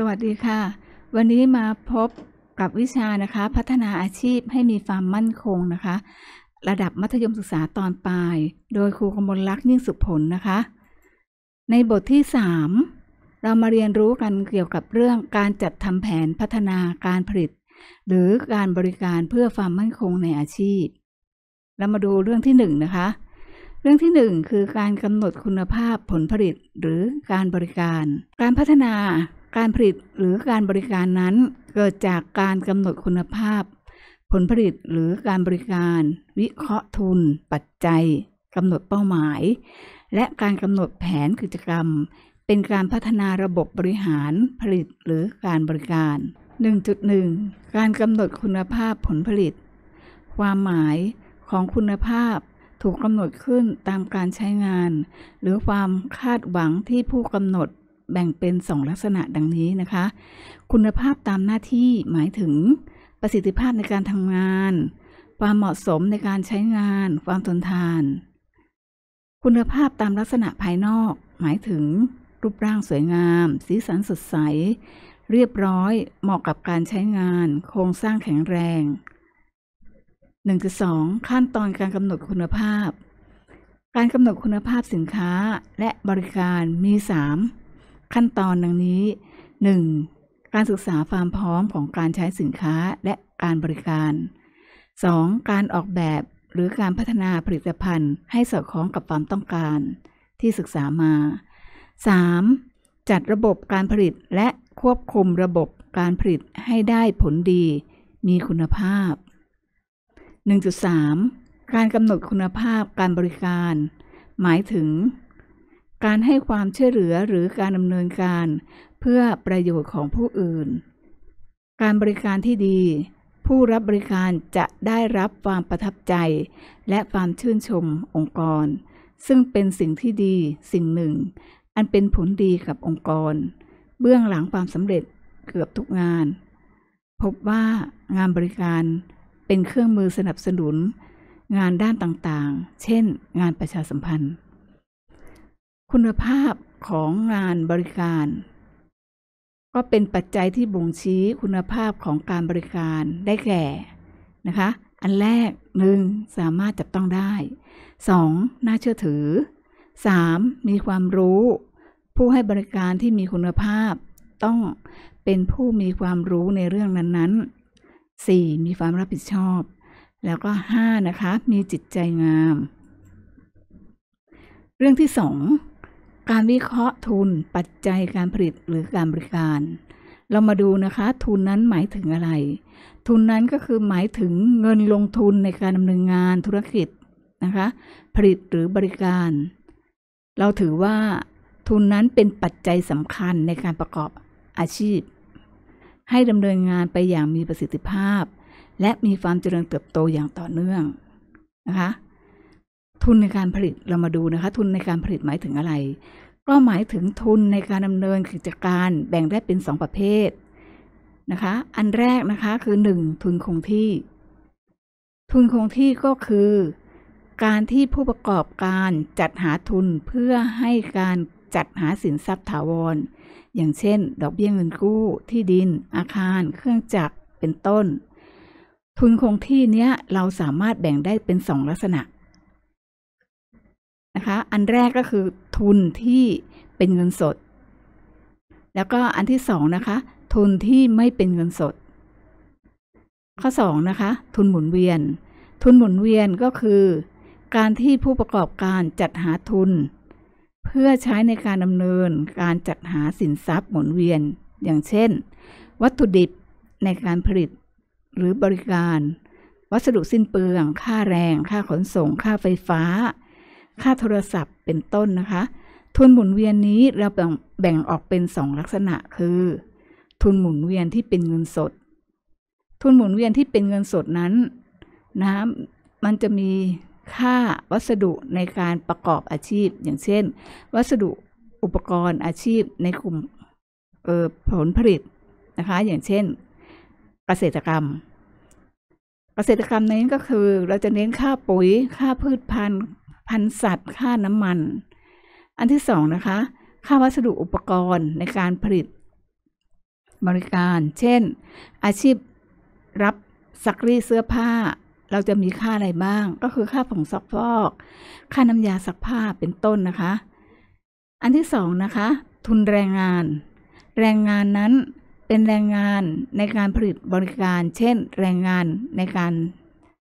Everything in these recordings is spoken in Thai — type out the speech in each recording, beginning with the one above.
สวัสดีค่ะ วันนี้มาพบกับวิชานะคะพัฒนาอาชีพให้มีความมั่นคงนะคะ ระดับมัธยมศึกษาตอนปลายโดยครูกมลลักษณ์ยิ่งสุขผลนะคะ ในบทที่ 3 เรามาเรียนรู้กันเกี่ยวกับเรื่องการจัดทำแผนพัฒนาการผลิต หรือการบริการเพื่อความมั่นคงในอาชีพ เรามาดูเรื่องที่1นนะคะเรื่องที่ 1 คือการกำหนดคุณภาพผลผลิตหรือการบริการ การพัฒนาการผลิตหรือการบริการนั้นเกิดจากการกำหนดคุณภาพ ผลผลิตหรือการบริการวิเคราะห์ทุน ปัจจัยกำหนดเป้าหมาย และการกำหนดแผนกิจกรรมเป็นการพัฒนาระบบบริหารผลิตหรือการบริการ 1.1 การกำหนดคุณภาพผลผลิต ความหมายของคุณภาพถูกกำหนดขึ้นตามการใช้งาน หรือความคาดหวังที่ผู้กำหนดแบ่งเป็น 2 ลักษณะดังนี้นะคะ คุณภาพตามหน้าที่หมายถึง ประสิทธิภาพในการทำงาน ความเหมาะสมในการใช้งาน ความทนทาน คุณภาพตามลักษณะภายนอก หมายถึงรูปร่างสวยงาม สีสันสดใส เรียบร้อย เหมาะกับการใช้งาน โครงสร้างแข็งแรง1.2ขั้นตอนการกำหนดคุณภาพ การกำหนดคุณภาพสินค้า และบริการมี3ขั้นตอนดังนี้ 1. การศึกษาความพร้อมของการใช้สินค้าและการบริการ 2. การออกแบบหรือการพัฒนาผลิตภัณฑ์ให้สอดคล้องกับความต้องการที่ศึกษามา 3. จัดระบบการผลิตและควบคุมระบบการผลิตให้ได้ผลดี มีคุณภาพ 1.3 การกำหนดคุณภาพการบริการ หมายถึงการให้ความช่วยเหลือหรือการดำเนินการ เพื่อประโยชน์ของผู้อื่น การบริการที่ดี ผู้รับบริการจะได้รับความประทับใจและความชื่นชมองค์กร ซึ่งเป็นสิ่งที่ดีสิ่งหนึ่ง อันเป็นผลดีกับองค์กร เบื้องหลังความสำเร็จ เกือบทุกงาน พบว่างานบริการเป็นเครื่องมือสนับสนุน งานด้านต่างๆ เช่นงานประชาสัมพันธ์คุณภาพของงานบริการ ก็เป็นปัจจัยที่บ่งชี้คุณภาพของการบริการได้แก่นะคะ อันแรกหนึ่งสามารถจับต้องได้ 2. น่าเชื่อถือ 3. มีความรู้ ผู้ให้บริการที่มีคุณภาพต้องเป็นผู้มีความรู้ในเรื่องนั้นๆ 4. มีความรับผิดชอบ แล้วก็ 5. นะคะมีจิตใจงาม เรื่องที่สองการวิเคราะห์ทุน ปัจจัยการผลิตหรือการบริการ เรามาดูนะคะ ทุนนั้นหมายถึงอะไร ทุนนั้นก็คือหมายถึงเงินลงทุนในการดำเนินงานธุรกิจนะคะ ผลิตหรือบริการ เราถือว่าทุนนั้นเป็นปัจจัยสำคัญในการประกอบอาชีพ ให้ดำเนินงานไปอย่างมีประสิทธิภาพ และมีความเจริญเติบโตอย่างต่อเนื่องนะคะทุนในการผลิตเรามาดูนะคะทุนในการผลิตหมายถึงอะไร ก็หมายถึงทุนในการดำเนินกิจการ แบ่งได้เป็น 2 ประเภทนะคะอันแรกนะคะคือ 1. ทุนคงที่ ทุนคงที่ก็คือการที่ผู้ประกอบการจัดหาทุนเพื่อให้การจัดหาสินทรัพย์ถาวรอย่างเช่น ดอกเบี้ยเงินกู้ที่ดินอาคารเครื่องจักรเป็นต้น ทุนคงที่เนี้ยเราสามารถแบ่งได้เป็นสองลักษณะคะอันแรกก็คือทุนที่เป็นเงินสด แล้วก็อันที่สองนะคะ ทุนที่ไม่เป็นเงินสด ข้อสองนะคะ ทุนหมุนเวียน ทุนหมุนเวียนก็คือการที่ผู้ประกอบการจัดหาทุน เพื่อใช้ในการดำเนินการจัดหาสินทรัพย์หมุนเวียน อย่างเช่น วัตถุดิบในการผลิตหรือบริการ วัสดุสิ้นเปลือง ค่าแรง ค่าขนส่ง ค่าไฟฟ้าค่าโทรศัพท์เป็นต้นนะคะ ทุนหมุนเวียนนี้เราแบ่งออกเป็น2ลักษณะคือ ทุนหมุนเวียนที่เป็นเงินสด ทุนหมุนเวียนที่เป็นเงินสดนั้นนะมันจะมีค่าวัสดุในการประกอบอาชีพ อย่างเช่น วัสดุอุปกรณ์อาชีพในกลุ่มผลผลิตนะคะ อย่างเช่น เกษตรกรรม เกษตรกรรมนี้ก็คือ เราจะเน้นค่าปุ๋ยค่าพืชพันธุ์พันสัตว์ ค่าน้ำมัน อันที่สองนะคะ ค่าวัสดุอุปกรณ์ในการผลิต บริการ เช่น อาชีพรับซักรีเสื้อผ้า เราจะมีค่าอะไรบ้าง ก็คือค่าผงซักฟอก ค่าน้ำยาซักผ้าเป็นต้นนะคะ อันที่สองนะคะ ทุนแรงงาน แรงงานนั้นเป็นแรงงานในการผลิตบริการ เช่นแรงงานในการ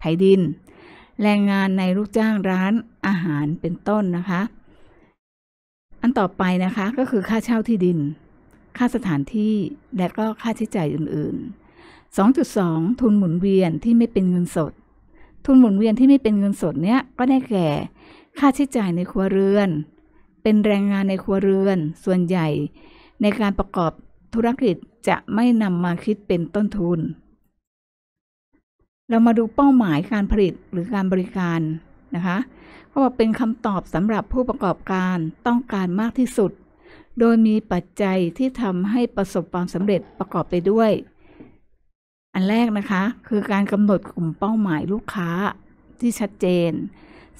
ไถดิน แรงงานในลูกจ้างร้านอาหารเป็นต้นนะคะ อันต่อไปนะคะก็คือค่าเช่าที่ดิน ค่าสถานที่ และก็ค่าใช้จ่ายอื่นๆ 2.2ทุนหมุนเวียนที่ไม่เป็นเงินสด ทุนหมุนเวียนที่ไม่เป็นเงินสดเนี้ยก็ได้แก่ค่าใช้จ่ายในครัวเรือน เป็นแรงงานในครัวเรือน ส่วนใหญ่ ในการประกอบธุรกิจจะไม่นำมาคิดเป็นต้นทุน เรามาดู เป้าหมายการผลิตหรือการบริการนะคะเขาบอกเป็นคำตอบสำหรับผู้ประกอบการต้องการมากที่สุด โดยมีปัจจัยที่ทำให้ประสบความสำเร็จประกอบไปด้วย อันแรกนะคะ คือการกำหนดกลุ่มเป้าหมายลูกค้าที่ชัดเจน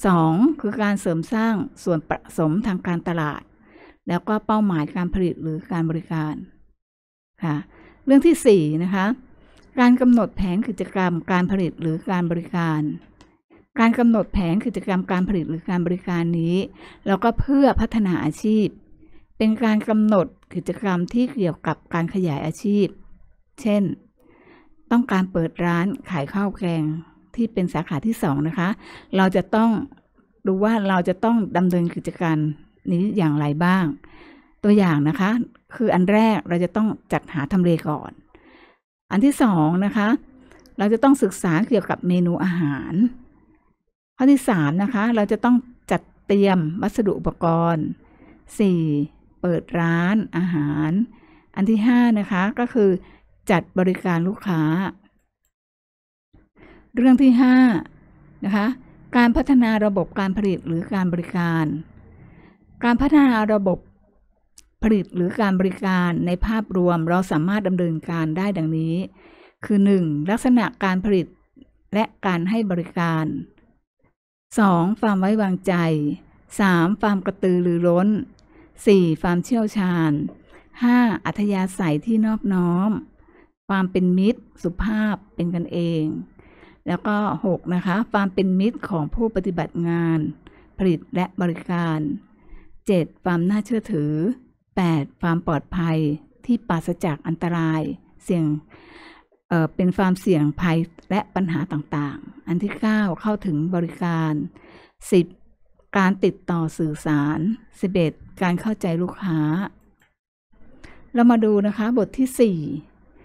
2. คือการเสริมสร้างส่วนผสมทางการตลาด แล้วก็เป้าหมายการผลิตหรือการบริการค่ะเรื่องที่4นะคะ การกำหนดแผนกิจกรรมการผลิตหรือการบริการการกำหนดแผนกิจกรรมการผลิตหรือการบริการนี้แล้วก็เพื่อพัฒนาอาชีพ เป็นการกำหนดกิจกรรมที่เกี่ยวกับการขยายอาชีพ เช่น ต้องการเปิดร้านขายข้าวแกงที่เป็นสาขาที่สองนะคะ เราจะต้องดูว่าเราจะต้องดำเนินกิจการนี้อย่างไรบ้าง ตัวอย่างนะคะ คืออันแรกเราจะต้องจัดหาทำเลก่อน อันที่สองนะคะ เราจะต้องศึกษาเกี่ยวกับเมนูอาหารข้อที่3นะคะ เราจะต้องจัดเตรียมวัสดุอุปกรณ์ 4. เปิดร้านอาหาร อันที่ 5นะคะ ก็คือจัดบริการลูกค้า เรื่องที่5นะคะ การพัฒนาระบบการผลิตหรือการบริการ การพัฒนาระบบผลิตหรือการบริการในภาพรวมเราสามารถดำเนินการได้ดังนี้ คือ 1. ลักษณะการผลิตและการให้บริการ 2. ความไว้วางใจ 3. ความกระตือรือร้น 4. ความเชี่ยวชาญ 5. อัธยาศัยที่นอบน้อม ความเป็นมิตรสุภาพเป็นกันเอง แล้วก็ 6. นะคะความเป็นมิตรของผู้ปฏิบัติงาน ผลิตและบริการ 7. ความน่าเชื่อถือ 8. ความปลอดภัยที่ปราศจากอันตรายเสี่ยงเป็นความเสี่ยงภัยและปัญหาต่างๆ อันที่ 9 เข้าถึงบริการ 10. การติดต่อสื่อสาร 11. การเข้าใจลูกค้า เรามาดูนะคะบทที่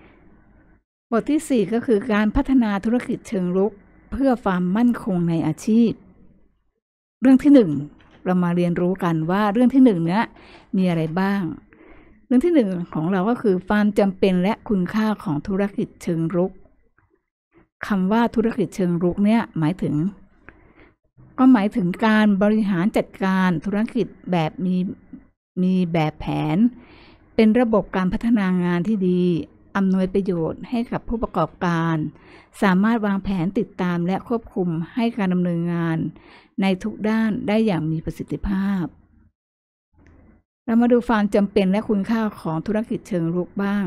4 บทที่ 4 ก็คือการพัฒนาธุรกิจเชิงรุก เพื่อความมั่นคงในอาชีพ เรื่องที่ 1 เรามาเรียนรู้กันว่าเรื่องที่ 1 เนี้ยมีอะไรบ้างเรื่องที่หนึ่งของเราก็คือความจำเป็นและคุณค่าของธุรกิจเชิงรุก คำว่าธุรกิจเชิงรุกเนี่ยหมายถึง ก็หมายถึงการบริหารจัดการธุรกิจแบบมีมีแบบแผน เป็นระบบการพัฒนางานที่ดีอำนวยประโยชน์ให้กับผู้ประกอบการ สามารถวางแผนติดตามและควบคุมให้การดำเนินงาน ในทุกด้านได้อย่างมีประสิทธิภาพเรามาดูความจำเป็นและคุณค่าของธุรกิจเชิงรุกบ้าง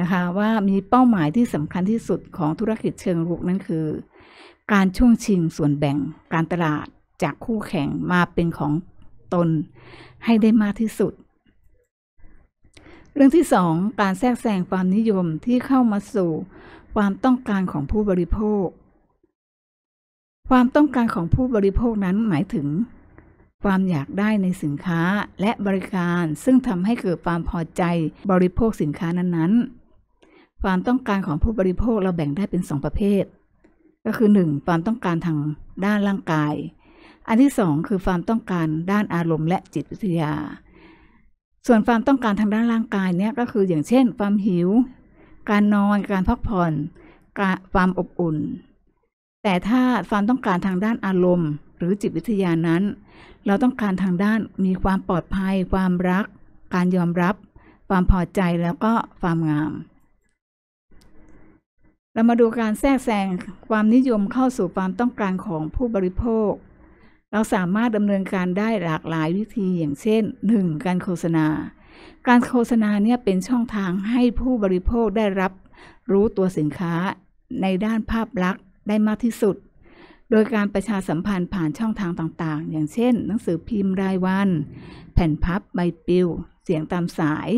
นะคะว่ามีเป้าหมายที่สำคัญที่สุดของธุรกิจเชิงรุก นั้นคือ การช่วงชิงส่วนแบ่งการตลาดจากคู่แข่งมาเป็นของตนให้ได้มากที่สุด เรื่องที่ 2 การแทรกแซงความนิยมที่เข้ามาสู่ความต้องการของผู้บริโภค ความต้องการของผู้บริโภคนั้นหมายถึงความอยากได้ในสินค้าและบริการ ซึ่งทำให้เกิดความพอใจบริโภคสินค้านั้นๆ ความต้องการของผู้บริโภคเราแบ่งได้เป็น 2 ประเภท ก็คือ 1. ความต้องการทางด้านร่างกาย อันที่ 2 คือความต้องการด้านอารมณ์ และจิตวิทยา ส่วนความต้องการทางด้านร่างกายเนี่ยก็คืออย่างเช่น ความหิว การนอนการพักผ่อนความอบอุ่น แต่ถ้าความต้องการทางด้านอารมณ์ หรือจิตวิทยานั้นเราต้องการทางด้านมีความปลอดภัย ความรักการยอมรับความพอใจแล้วก็ความงาม เรามาดูการแทรกแซงความนิยมเข้าสู่ความต้องการของผู้บริโภค เราสามารถดำเนินการได้หลากหลายวิธีอย่างเช่น 1. การโฆษณา การโฆษณาเนี่ยเป็นช่องทางให้ผู้บริโภคได้รับ รู้ตัวสินค้าในด้านภาพลักษณ์ได้มากที่สุดโดยการประชาสัมพันธ์ผ่านช่องทางต่าง ๆ อย่างเช่น หนังสือพิมพ์รายวัน แผ่นพับ ใบปลิว เสียงตามสาย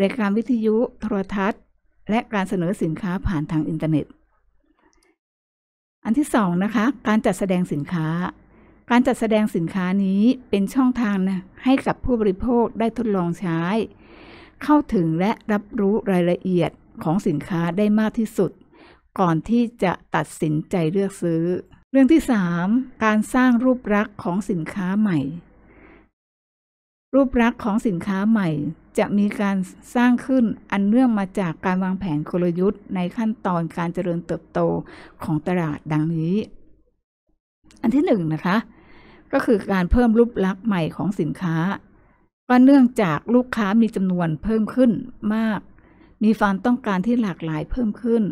รายการวิทยุโทรทัศน์ และการเสนอสินค้าผ่านทางอินเทอร์เน็ต อันที่ 2 นะคะ การจัดแสดงสินค้า การจัดแสดงสินค้านี้เป็นช่องทางนะให้กับผู้บริโภคได้ทดลองใช้ เข้าถึงและรับรู้รายละเอียดของสินค้าได้มากที่สุด ก่อนที่จะตัดสินใจเลือกซื้อเรื่องที่สาม การสร้างรูปลักษ์ของสินค้าใหม่ รูปลักษ์ของสินค้าใหม่จะมีการสร้างขึ้นอันเนื่องมาจากการวางแผนกลยุทธ์ในขั้นตอนการเจริญเติบโตของตลาดดังนี้ อันที่หนึ่งนะคะ ก็คือการเพิ่มรูปลักษ์ใหม่ของสินค้าก็เนื่องจากลูกค้ามีจำนวนเพิ่มขึ้นมาก มีความต้องการที่หลากหลายเพิ่มขึ้น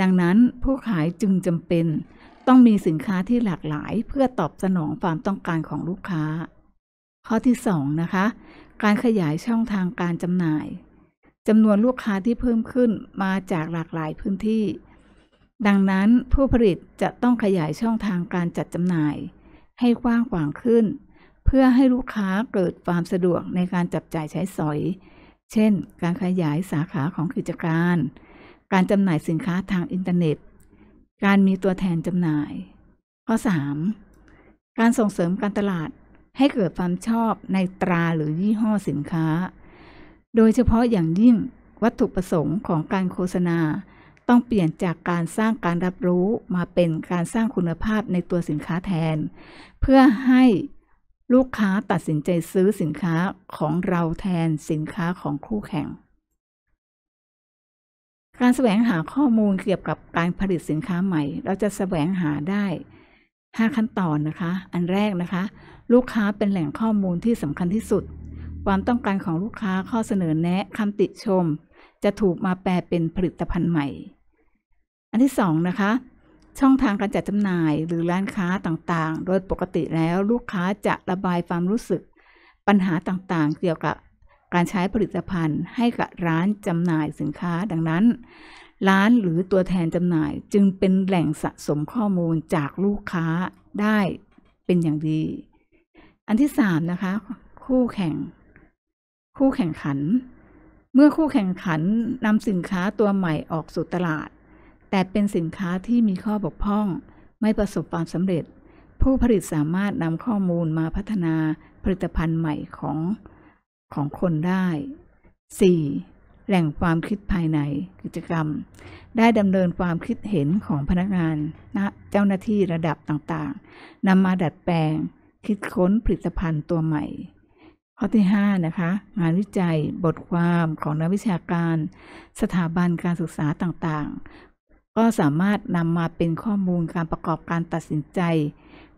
ดังนั้นผู้ขายจึงจำเป็นต้องมีสินค้าที่หลากหลายเพื่อตอบสนองความต้องการของลูกค้า ข้อที่2นะคะ การขยายช่องทางการจำหน่าย จำนวนลูกค้าที่เพิ่มขึ้นมาจากหลากหลายพื้นที่ ดังนั้นผู้ผลิตจะต้องขยายช่องทางการจัดจำหน่าย ให้กว้างขวางขึ้น เพื่อให้ลูกค้าเกิดความสะดวกในการจับจ่ายใช้สอย เช่น การขยายสาขาของกิจการ การจำหน่ายสินค้าทางอินเทอร์เน็ตการมีตัวแทนจำหน่าย ข้อ 3. การส่งเสริมการตลาดให้เกิดความชอบในตราหรือยี่ห้อสินค้า โดยเฉพาะอย่างยิ่งวัตถุประสงค์ของการโฆษณาต้องเปลี่ยนจากการสร้างการรับรู้มาเป็นการสร้างคุณภาพในตัวสินค้าแทน เพื่อให้ลูกค้าตัดสินใจซื้อสินค้าของเราแทนสินค้าของคู่แข่งการแสวงหาข้อมูลเกี่ยวกับการผลิตสินค้าใหม่ เราจะแสวงหาได้ 5 ขั้นตอนนะคะ อันแรกนะคะ ลูกค้าเป็นแหล่งข้อมูลที่สำคัญที่สุด ความต้องการของลูกค้าข้อเสนอแนะ คำติชม จะถูกมาแปลเป็นผลิตภัณฑ์ใหม่ อันที่ 2 นะคะ ช่องทางการจัดจำหน่ายหรือร้านค้าต่างๆ โดยปกติแล้วลูกค้าจะระบายความรู้สึก ปัญหาต่างๆ เกี่ยวกับการใช้ผลิตภัณฑ์ให้กับร้านจำหน่ายสินค้าดังนั้น ร้านหรือตัวแทนจำหน่ายจึงเป็นแหล่งสะสมข้อมูลจากลูกค้าได้เป็นอย่างดี อันที่สามนะคะ คู่แข่ง คู่แข่งขัน เมื่อคู่แข่งขันนำสินค้าตัวใหม่ออกสู่ตลาด แต่เป็นสินค้าที่มีข้อบกพร่อง ไม่ประสบความสำเร็จ ผู้ผลิตสามารถนำข้อมูลมาพัฒนาผลิตภัณฑ์ใหม่ของของคนได้ 4. แหล่งความคิดภายในกิจกรรม ได้ดำเนินความคิดเห็นของพนักงานนะเจ้าหน้าที่ระดับต่างๆ นำมาดัดแปลง คิดค้นผลิตภัณฑ์ตัวใหม่ ข้อที่5นะคะ งานวิจัย บทความของนักวิชาการ สถาบันการศึกษาต่างๆ ก็สามารถนำมาเป็นข้อมูลการประกอบการตัดสินใจ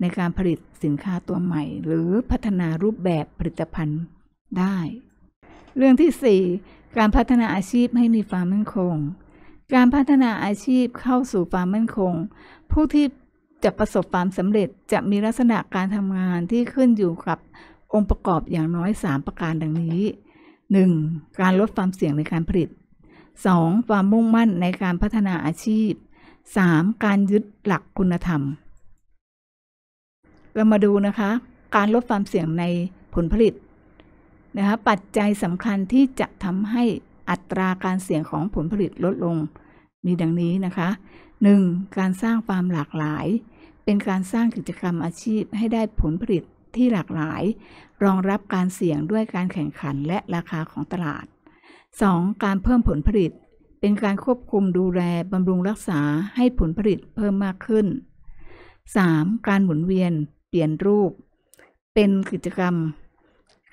ในการผลิตสินค้าตัวใหม่ หรือพัฒนารูปแบบผลิตภัณฑ์ได้ เรื่องที่ 4 การพัฒนาอาชีพให้มีความมั่นคง การพัฒนาอาชีพเข้าสู่ความมั่นคง ผู้ที่จะประสบความสำเร็จจะมีลักษณะการทำงานที่ขึ้นอยู่กับองค์ประกอบอย่างน้อย 3 ประการดังนี้ 1. การลดความเสี่ยงในการผลิต 2. ความมุ่งมั่นในการพัฒนาอาชีพ 3. การยึดหลักคุณธรรม เรามาดูนะคะ การลดความเสี่ยงในผลผลิตนะคะปัจจัยสำคัญที่จะทำให้อัตราการเสี่ยงของผลผลิตลดลง มีดังนี้นะคะ 1. การสร้างความหลากหลาย เป็นการสร้างกิจกรรมอาชีพให้ได้ผลผลิตที่หลากหลาย รองรับการเสี่ยงด้วยการแข่งขันและราคาของตลาด 2. การเพิ่มผลผลิต เป็นการควบคุมดูแลบำรุงรักษาให้ผลผลิตเพิ่มมากขึ้น 3. การหมุนเวียนเปลี่ยนรูป เป็นกิจกรรม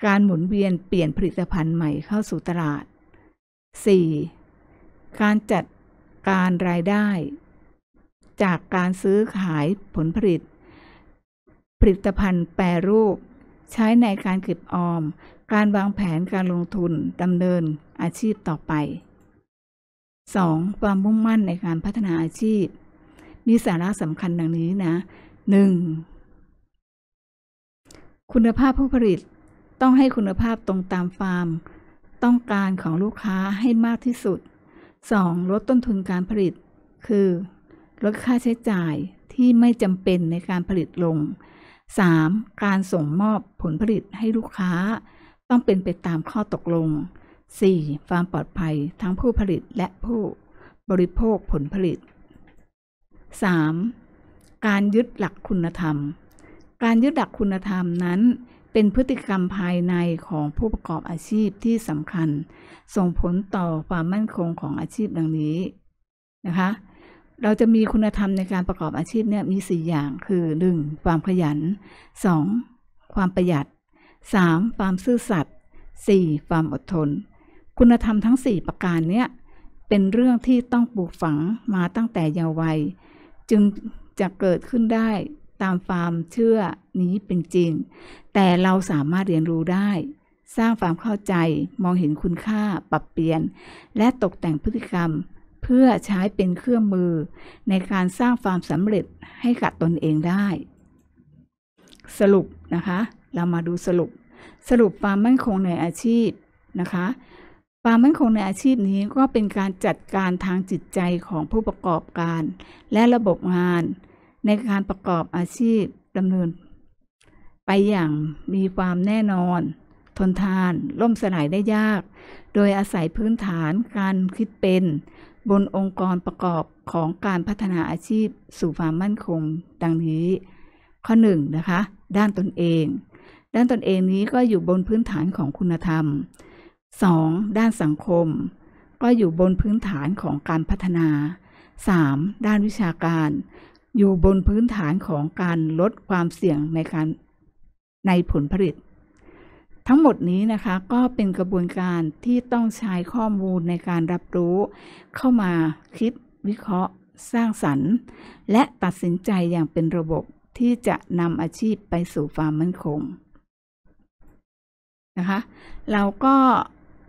การหมุนเวียนเปลี่ยนผลิตภัณฑ์ใหม่เข้าสู่ตลาด 4. การจัดการรายได้ จากการซื้อขายผลผลิต ผลิตภัณฑ์แปรรูป ใช้ในการเก็บออม การวางแผนการลงทุนดำเนินอาชีพต่อไป 2. ความมุ่งมั่นในการพัฒนาอาชีพ มีสาระสำคัญดังนี้นะ 1. คุณภาพผู้ผลิตต้องให้คุณภาพตรงตามฟาร์มต้องการของลูกค้าให้มากที่สุด 2. ลดต้นทุนการผลิต คือ ลดค่าใช้จ่ายที่ไม่จำเป็นในการผลิตลง 3. การส่งมอบผลผลิตให้ลูกค้าต้องเป็นไปตามข้อตกลง 4. ฟาร์มปลอดภัยทั้งผู้ผลิตและผู้บริโภคผลผลิต 3. การยึดหลักคุณธรรม การยึดหลักคุณธรรมนั้นเป็นพฤติกรรมภายในของผู้ประกอบอาชีพที่สำคัญ ส่งผลต่อความมั่นคงของอาชีพดังนี้นะคะเราจะมีคุณธรรมในการประกอบอาชีพเนี่ยมี 4 อย่างคือ 1. ความขยัน 2. ความประหยัด 3. ความซื่อสัตย์ 4. ความอดทน คุณธรรมทั้ง 4 ประการเนี่ยเป็นเรื่องที่ต้องปลูกฝังมาตั้งแต่เยาว์วัย จึงจะเกิดขึ้นได้ตามความเชื่อนี้เป็นจริง แต่เราสามารถเรียนรู้ได้ สร้างความเข้าใจมองเห็นคุณค่าปรับเปลี่ยน และตกแต่งพฤติกรรม เพื่อใช้เป็นเครื่องมือ ในการสร้างความสำเร็จให้กับตนเองได้ สรุปนะคะ เรามาดูสรุป สรุปความมั่นคงในอาชีพนะคะความมั่นคงในอาชีพนี้ก็เป็นการจัดการทางจิตใจของผู้ประกอบการ และระบบงานในการประกอบอาชีพดำเนิน ไปอย่างมีความแน่นอน ทนทาน ล่มสลายได้ยาก โดยอาศัยพื้นฐานการคิดเป็น บนองค์กรประกอบของการพัฒนาอาชีพสู่ความมั่นคง ดังนี้ ข้อ1นนะคะด้านตนเอง ด้านตนเองนี้ก็อยู่บนพื้นฐานของคุณธรรม 2. ด้านสังคม ก็อยู่บนพื้นฐานของการพัฒนา 3. ด้านวิชาการอยู่บนพื้นฐานของการลดความเสี่ยงในการในผลผลิต ทั้งหมดนี้นะคะก็เป็นกระบวนการที่ต้องใช้ข้อมูลในการรับรู้ เข้ามาคิด วิเคราะห์ สร้างสรรค์ และตัดสินใจอย่างเป็นระบบที่จะนำอาชีพไปสู่ความมั่นคง นะคะเราก็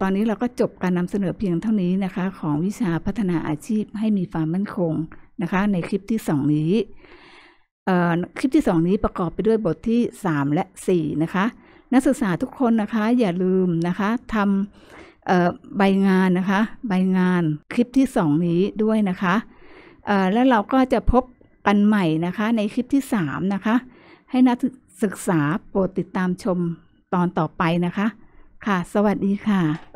ตอนนี้เราก็จบการนำเสนอเพียงเท่านี้นะคะ ของวิชาพัฒนาอาชีพ ให้มีความมั่นคงนะคะในคลิปที่สองนี้คลิปที่สองนี้ประกอบไปด้วยบทที่สามและสี่นะคะ นักศึกษาทุกคนนะคะ อย่าลืมนะคะทำใบงานนะคะ ใบงานคลิปที่สองนี้ด้วยนะคะแล้วเราก็จะพบกันใหม่นะคะ ในคลิปที่สามนะคะ ให้นักศึกษาโปรดติดตามชมตอนต่อไปนะคะ ค่ะ สวัสดีค่ะ